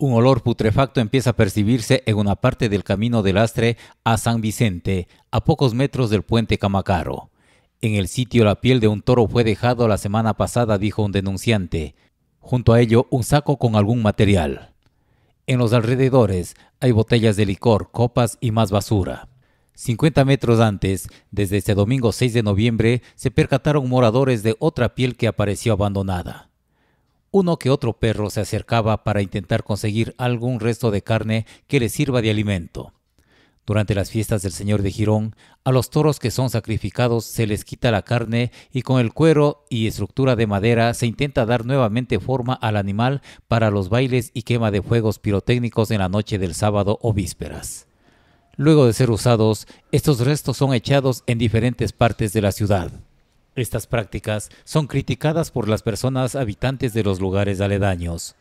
Un olor putrefacto empieza a percibirse en una parte del camino del Astre a San Vicente, a pocos metros del puente Camacaro. En el sitio la piel de un toro fue dejado la semana pasada, dijo un denunciante. Junto a ello, un saco con algún material. En los alrededores hay botellas de licor, copas y más basura. 50 metros antes, desde este domingo 6 de noviembre, se percataron moradores de otra piel que apareció abandonada. Uno que otro perro se acercaba para intentar conseguir algún resto de carne que le sirva de alimento. Durante las fiestas del Señor de Girón, a los toros que son sacrificados se les quita la carne y con el cuero y estructura de madera se intenta dar nuevamente forma al animal para los bailes y quema de fuegos pirotécnicos en la noche del sábado o vísperas. Luego de ser usados, estos restos son echados en diferentes partes de la ciudad. Estas prácticas son criticadas por las personas habitantes de los lugares aledaños.